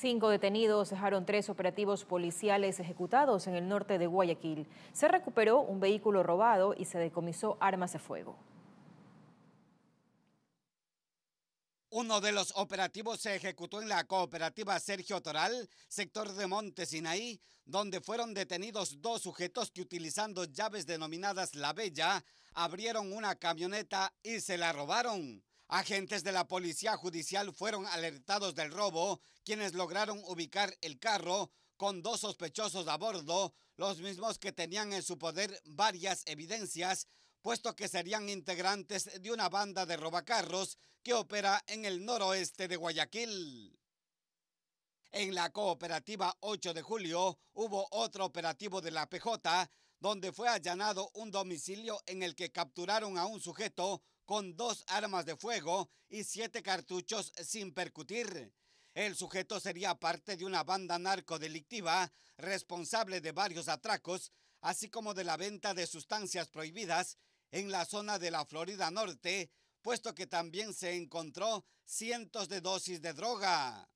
Cinco detenidos dejaron tres operativos policiales ejecutados en el norte de Guayaquil. Se recuperó un vehículo robado y se decomisó armas de fuego. Uno de los operativos se ejecutó en la cooperativa Sergio Toral, sector de Monte Sinaí, donde fueron detenidos dos sujetos que utilizando llaves denominadas La Bella, abrieron una camioneta y se la robaron. Agentes de la policía judicial fueron alertados del robo, quienes lograron ubicar el carro con dos sospechosos a bordo, los mismos que tenían en su poder varias evidencias, puesto que serían integrantes de una banda de robacarros que opera en el noroeste de Guayaquil. En la cooperativa 8 de julio hubo otro operativo de la PJ, donde fue allanado un domicilio en el que capturaron a un sujeto con dos armas de fuego y siete cartuchos sin percutir. El sujeto sería parte de una banda narcodelictiva responsable de varios atracos, así como de la venta de sustancias prohibidas en la zona de la Florida Norte, puesto que también se encontró cientos de dosis de droga.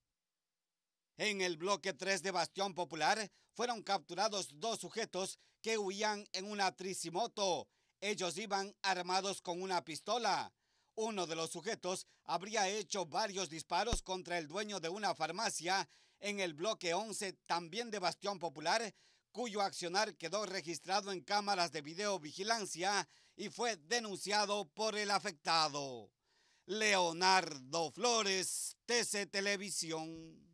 En el bloque 3 de Bastión Popular fueron capturados dos sujetos que huían en una trisimoto, ellos iban armados con una pistola. Uno de los sujetos habría hecho varios disparos contra el dueño de una farmacia en el bloque 11 también de Bastión Popular, cuyo accionar quedó registrado en cámaras de videovigilancia y fue denunciado por el afectado. Leonardo Flores, TC Televisión.